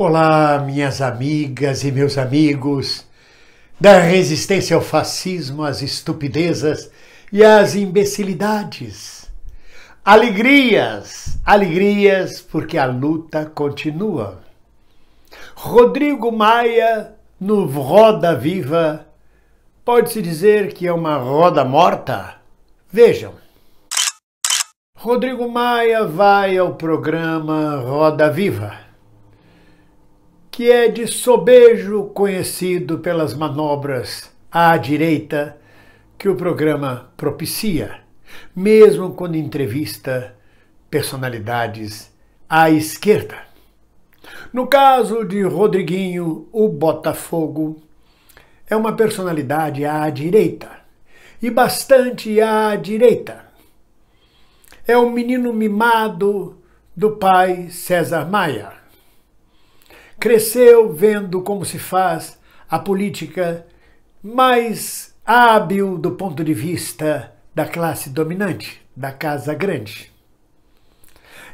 Olá, minhas amigas e meus amigos, da resistência ao fascismo, às estupidezas e às imbecilidades. Alegrias, alegrias, porque a luta continua. Rodrigo Maia, no Roda Viva, pode-se dizer que é uma roda morta? Vejam. Rodrigo Maia vai ao programa Roda Viva que é de sobejo conhecido pelas manobras à direita que o programa propicia, mesmo quando entrevista personalidades à esquerda. No caso de Rodriguinho, o Botafogo é uma personalidade à direita, e bastante à direita. É um menino mimado do pai César Maia cresceu vendo como se faz a política mais hábil do ponto de vista da classe dominante, da casa grande.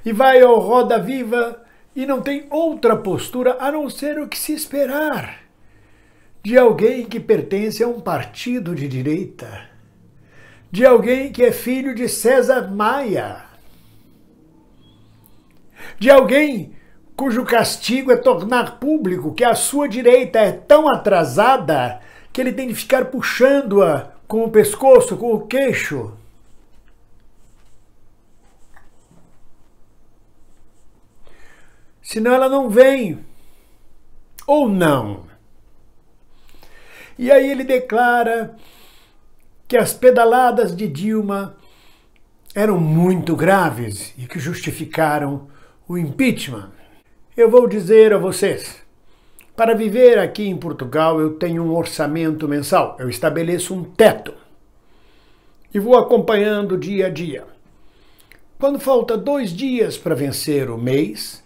E vai ao Roda Viva e não tem outra postura a não ser o que se esperar de alguém que pertence a um partido de direita, de alguém que é filho de César Maia, de alguém cujo castigo é tornar público que a sua direita é tão atrasada que ele tem de ficar puxando-a com o pescoço, com o queixo. Senão ela não vem. Ou não. E aí ele declara que as pedaladas de Dilma eram muito graves e que justificaram o impeachment. Eu vou dizer a vocês: para viver aqui em Portugal, eu tenho um orçamento mensal, eu estabeleço um teto e vou acompanhando dia a dia. Quando falta dois dias para vencer o mês,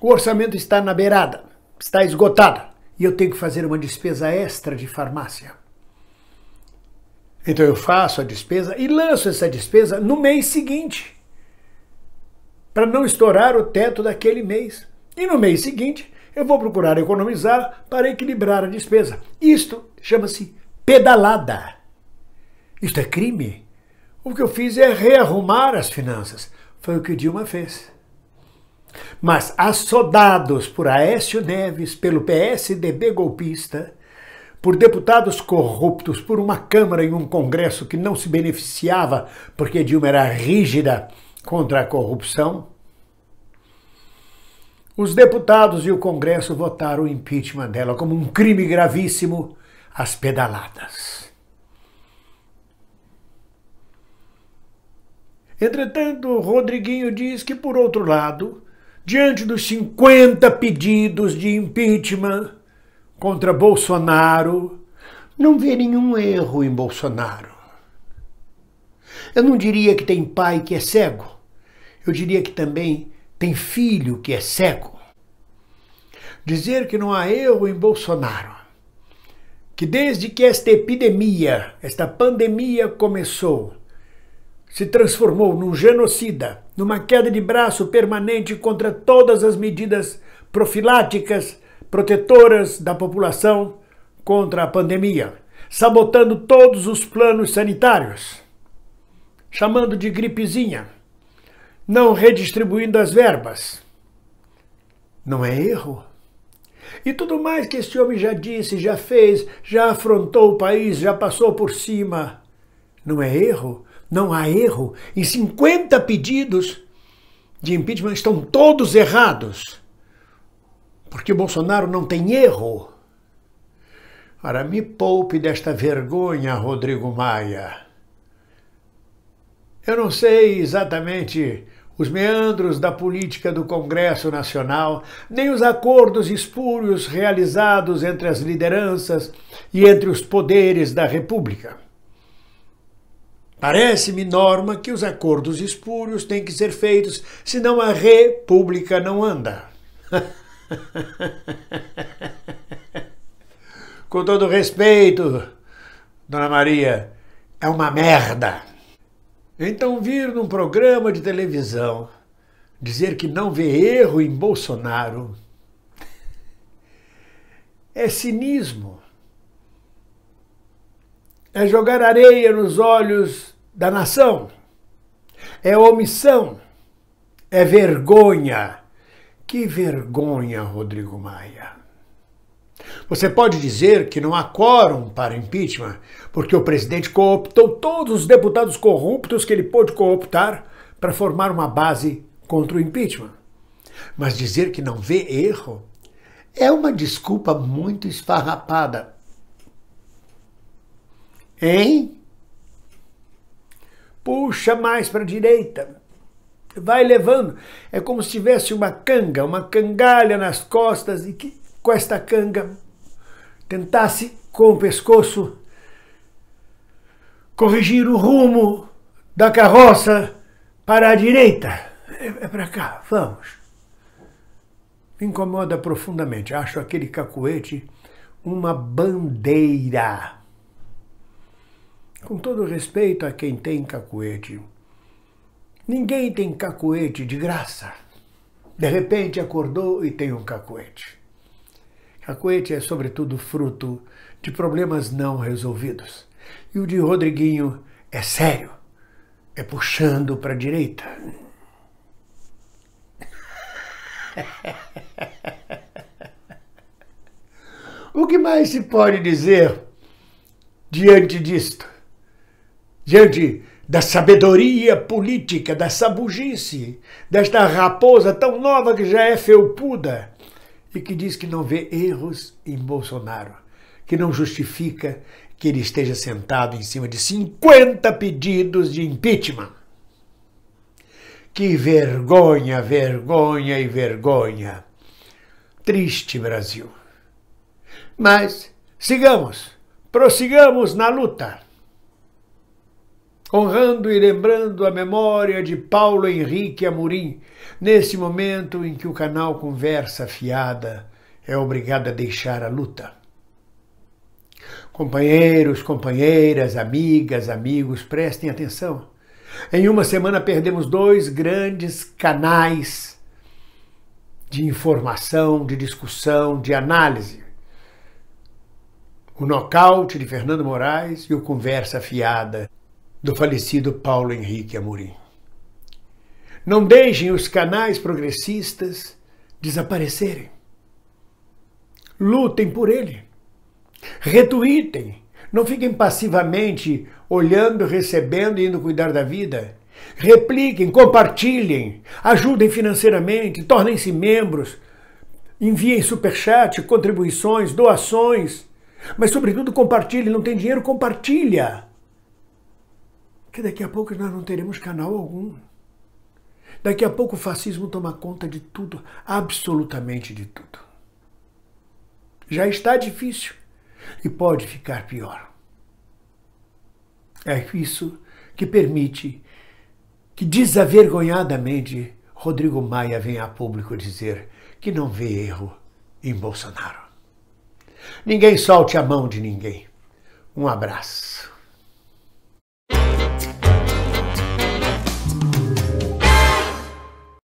o orçamento está na beirada, está esgotado e eu tenho que fazer uma despesa extra de farmácia. Então eu faço a despesa e lanço essa despesa no mês seguinte, para não estourar o teto daquele mês. E no mês seguinte, eu vou procurar economizar para equilibrar a despesa. Isto chama-se pedalada. Isto é crime. O que eu fiz é rearrumar as finanças. Foi o que Dilma fez. Mas assodados por Aécio Neves, pelo PSDB golpista, por deputados corruptos, por uma Câmara e um Congresso que não se beneficiava porque Dilma era rígida contra a corrupção, os deputados e o Congresso votaram o impeachment dela como um crime gravíssimo às pedaladas. Entretanto, Rodriguinho diz que, por outro lado, diante dos 50 pedidos de impeachment contra Bolsonaro, não vê nenhum erro em Bolsonaro. Eu não diria que tem pai que é cego, eu diria que também tem filho que é cego. Dizer que não há erro em Bolsonaro. Que desde que esta epidemia, esta pandemia começou, se transformou num genocida, numa queda de braço permanente contra todas as medidas profiláticas, protetoras da população contra a pandemia, sabotando todos os planos sanitários, chamando de gripezinha não redistribuindo as verbas. Não é erro? E tudo mais que este homem já disse, já fez, já afrontou o país, já passou por cima. Não é erro? Não há erro. E 50 pedidos de impeachment estão todos errados. Porque Bolsonaro não tem erro. Ora, me poupe desta vergonha, Rodrigo Maia. Eu não sei exatamente os meandros da política do Congresso Nacional, nem os acordos espúrios realizados entre as lideranças e entre os poderes da República. Parece-me norma que os acordos espúrios têm que ser feitos, senão a República não anda. Com todo respeito, Dona Maria, é uma merda. Então, vir num programa de televisão dizer que não vê erro em Bolsonaro é cinismo. É jogar areia nos olhos da nação. É omissão. É vergonha. Que vergonha, Rodrigo Maia. Você pode dizer que não há quórum para impeachment, porque o presidente cooptou todos os deputados corruptos que ele pôde cooptar para formar uma base contra o impeachment. Mas dizer que não vê erro é uma desculpa muito esfarrapada. Hein? Puxa mais para a direita. Vai levando. É como se tivesse uma canga, uma cangalha nas costas e que, com esta canga tentasse com o pescoço corrigir o rumo da carroça para a direita. É, é para cá, vamos. Me incomoda profundamente. Acho aquele cacuete uma bandeira. Com todo respeito a quem tem cacuete, ninguém tem cacuete de graça. De repente acordou e tem um cacuete. A Coete é, sobretudo, fruto de problemas não resolvidos. E o de Rodriguinho é sério, é puxando para a direita. o que mais se pode dizer diante disto? Diante da sabedoria política, da sabugice, desta raposa tão nova que já é felpuda, e que diz que não vê erros em Bolsonaro, que não justifica que ele esteja sentado em cima de 50 pedidos de impeachment. Que vergonha, vergonha e vergonha. Triste Brasil. Mas sigamos, prossigamos na luta honrando e lembrando a memória de Paulo Henrique Amorim, nesse momento em que o canal Conversa Fiada é obrigado a deixar a luta. Companheiros, companheiras, amigas, amigos, prestem atenção. Em uma semana perdemos dois grandes canais de informação, de discussão, de análise. O nocaute de Fernando Moraes e o Conversa Fiada do falecido Paulo Henrique Amorim. Não deixem os canais progressistas desaparecerem. Lutem por ele. Retuitem. Não fiquem passivamente olhando, recebendo e indo cuidar da vida. Repliquem, compartilhem, ajudem financeiramente, tornem-se membros, enviem superchat, contribuições, doações, mas sobretudo compartilhem. não tem dinheiro, compartilha que daqui a pouco nós não teremos canal algum. Daqui a pouco o fascismo toma conta de tudo, absolutamente de tudo. Já está difícil e pode ficar pior. É isso que permite que desavergonhadamente Rodrigo Maia venha a público dizer que não vê erro em Bolsonaro. Ninguém solte a mão de ninguém. Um abraço.